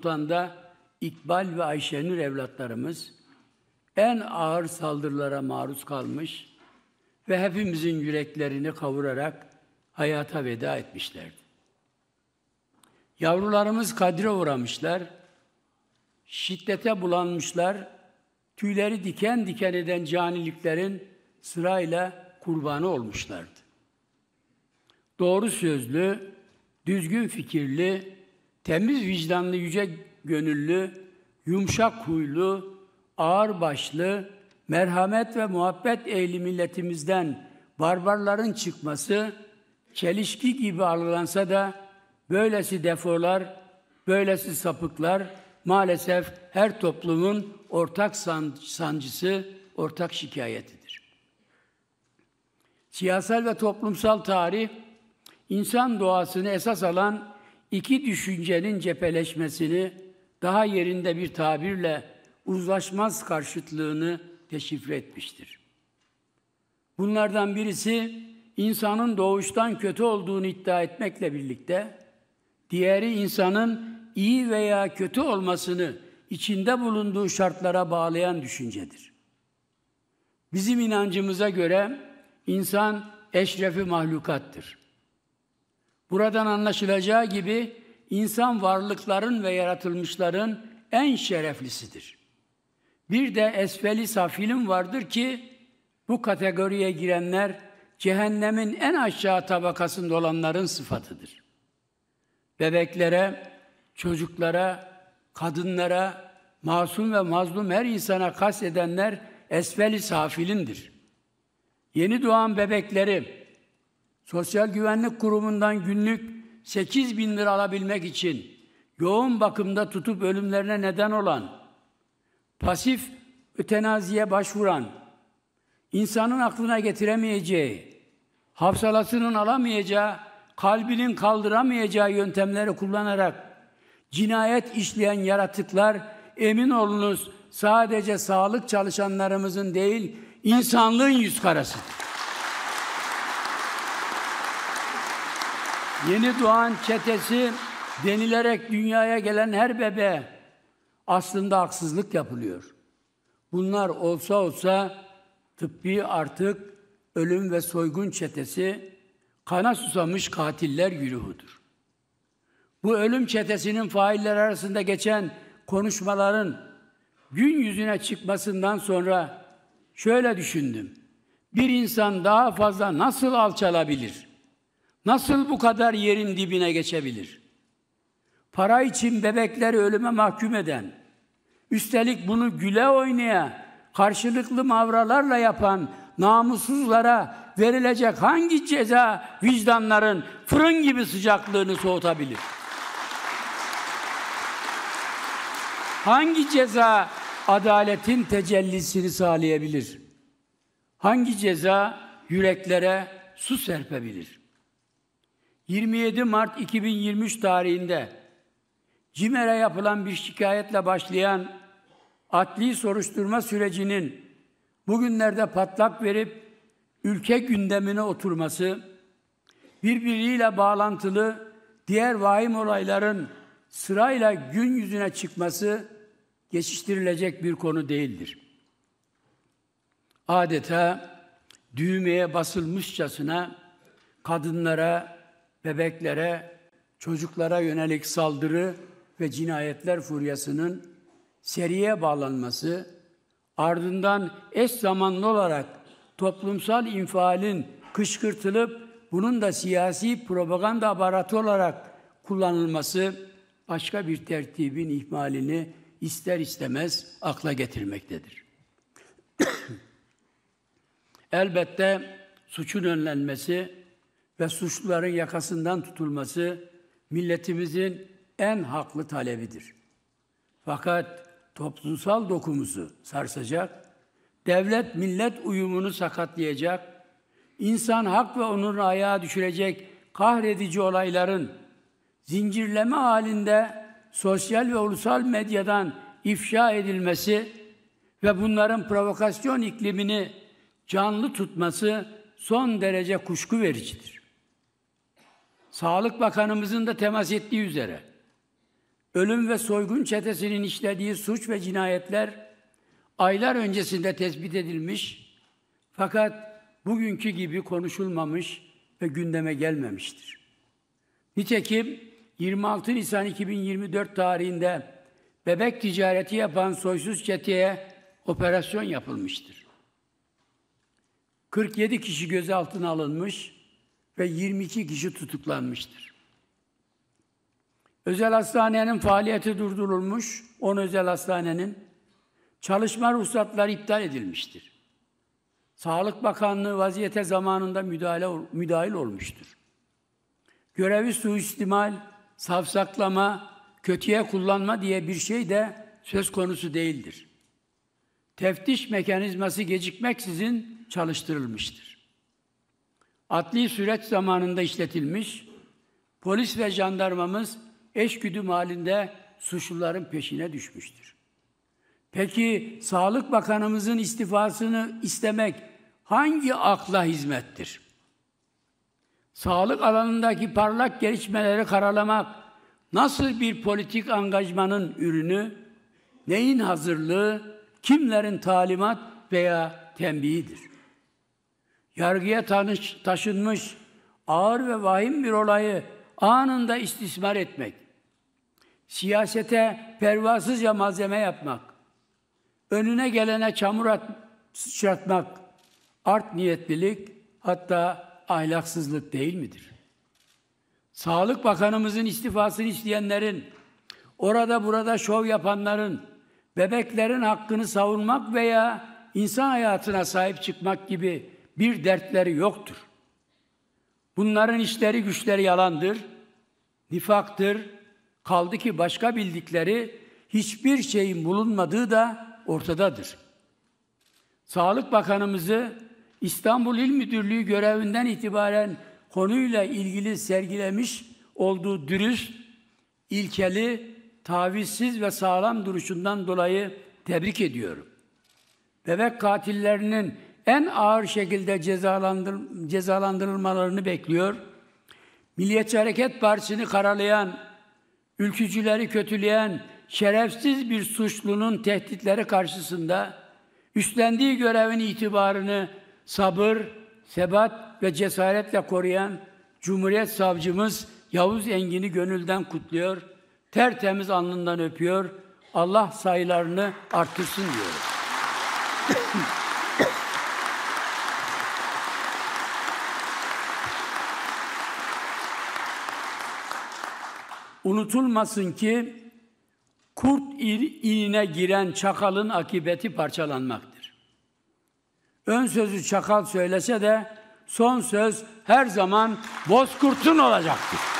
tutan İkbal ve Ayşenur evlatlarımız en ağır saldırılara maruz kalmış ve hepimizin yüreklerini kavurarak hayata veda etmişlerdi. Yavrularımız kadre uğramışlar, şiddete bulanmışlar, tüyleri diken diken eden caniliklerin sırayla kurbanı olmuşlardı. Doğru sözlü, düzgün fikirli, Temiz vicdanlı, yüce gönüllü, yumuşak huylu, ağır başlı, merhamet ve muhabbet ehli milletimizden barbarların çıkması çelişki gibi algılansa da böylesi defolar, böylesi sapıklar maalesef her toplumun ortak sancısı, ortak şikayetidir. Siyasal ve toplumsal tarih insan doğasını esas alan iki düşüncenin cepheleşmesini daha yerinde bir tabirle uzlaşmaz karşıtlığını deşifre etmiştir. Bunlardan birisi insanın doğuştan kötü olduğunu iddia etmekle birlikte diğeri insanın iyi veya kötü olmasını içinde bulunduğu şartlara bağlayan düşüncedir. Bizim inancımıza göre insan eşrefi mahlukattır. Buradan anlaşılacağı gibi insan varlıkların ve yaratılmışların en şereflisidir. Bir de esfeli safilin vardır ki bu kategoriye girenler cehennemin en aşağı tabakasında olanların sıfatıdır. Bebeklere, çocuklara, kadınlara, masum ve mazlum her insana kast edenler esfeli safilindir. Yeni doğan bebekleri Sosyal Güvenlik Kurumu'ndan günlük 8 bin lira alabilmek için yoğun bakımda tutup ölümlerine neden olan, pasif ötenaziye başvuran, insanın aklına getiremeyeceği, hafsalasının alamayacağı, kalbinin kaldıramayacağı yöntemleri kullanarak cinayet işleyen yaratıklar emin olunuz sadece sağlık çalışanlarımızın değil insanlığın yüz karasıdır. Yeni doğan çetesi denilerek dünyaya gelen her bebe aslında haksızlık yapılıyor. Bunlar olsa olsa tıbbi artık ölüm ve soygun çetesi kana susamış katiller güruhudur. Bu ölüm çetesinin failler arasında geçen konuşmaların gün yüzüne çıkmasından sonra şöyle düşündüm. Bir insan daha fazla nasıl alçalabilir? Nasıl bu kadar yerin dibine geçebilir? Para için bebekleri ölüme mahkum eden, üstelik bunu güle oynaya, karşılıklı mavralarla yapan namussuzlara verilecek hangi ceza vicdanların fırın gibi sıcaklığını soğutabilir? Hangi ceza adaletin tecellisini sağlayabilir? Hangi ceza yüreklere su serpebilir? 27 Mart 2023 tarihinde CİMER'e yapılan bir şikayetle başlayan adli soruşturma sürecinin bugünlerde patlak verip ülke gündemine oturması, birbiriyle bağlantılı diğer vahim olayların sırayla gün yüzüne çıkması geçiştirilecek bir konu değildir. Adeta düğmeye basılmışçasına kadınlara, bebeklere, çocuklara yönelik saldırı ve cinayetler furyasının seriye bağlanması, ardından eş zamanlı olarak toplumsal infialin kışkırtılıp bunun da siyasi propaganda aparatı olarak kullanılması başka bir tertibin ihmalini ister istemez akla getirmektedir. Elbette suçun önlenmesi ve suçluların yakasından tutulması milletimizin en haklı talebidir. Fakat toplumsal dokumuzu sarsacak, devlet millet uyumunu sakatlayacak, insan hak ve onurunu ayağa düşürecek kahredici olayların zincirleme halinde sosyal ve ulusal medyadan ifşa edilmesi ve bunların provokasyon iklimini canlı tutması son derece kuşku vericidir. Sağlık Bakanımızın da temas ettiği üzere ölüm ve soygun çetesinin işlediği suç ve cinayetler aylar öncesinde tespit edilmiş fakat bugünkü gibi konuşulmamış ve gündeme gelmemiştir. Nitekim 26 Nisan 2024 tarihinde bebek ticareti yapan soysuz çeteye operasyon yapılmıştır. 47 kişi gözaltına alınmış, ve 22 kişi tutuklanmıştır. Özel hastanenin faaliyeti durdurulmuş, 10 özel hastanenin çalışma ruhsatları iptal edilmiştir. Sağlık Bakanlığı vaziyete zamanında müdahale müdahil olmuştur. Görevi suistimal, savsaklama, kötüye kullanma diye bir şey de söz konusu değildir. Teftiş mekanizması gecikmeksizin çalıştırılmıştır. Adli süreç zamanında işletilmiş, polis ve jandarmamız eşgüdüm halinde suçluların peşine düşmüştür. Peki Sağlık Bakanımızın istifasını istemek hangi akla hizmettir? Sağlık alanındaki parlak gelişmeleri karalamak nasıl bir politik angajmanın ürünü, neyin hazırlığı, kimlerin talimat veya tembihidir? yargıya tanış taşınmış ağır ve vahim bir olayı anında istismar etmek, siyasete pervasızca malzeme yapmak, önüne gelene çamur at, sıçratmak, art niyetlilik hatta ahlaksızlık değil midir? Sağlık Bakanımızın istifasını isteyenlerin, orada burada şov yapanların, bebeklerin hakkını savunmak veya insan hayatına sahip çıkmak gibi bir dertleri yoktur. Bunların işleri güçleri yalandır, nifaktır. Kaldı ki başka bildikleri hiçbir şeyin bulunmadığı da ortadadır. Sağlık Bakanımızı İstanbul İl Müdürlüğü görevinden itibaren konuyla ilgili sergilemiş olduğu dürüst, ilkeli, tavizsiz ve sağlam duruşundan dolayı tebrik ediyorum. Bebek katillerinin en ağır şekilde cezalandır, cezalandırılmalarını bekliyor. Milliyetçi Hareket Partisi'ni karalayan, ülkücüleri kötüleyen, şerefsiz bir suçlunun tehditleri karşısında üstlendiği görevin itibarını sabır, sebat ve cesaretle koruyan Cumhuriyet Savcımız Yavuz Engin'i gönülden kutluyor, tertemiz alnından öpüyor, Allah sayılarını artırsın diyor. Unutulmasın ki kurt il, iline giren çakalın akibeti parçalanmaktır. Ön sözü çakal söylese de son söz her zaman bozkurtun olacaktır.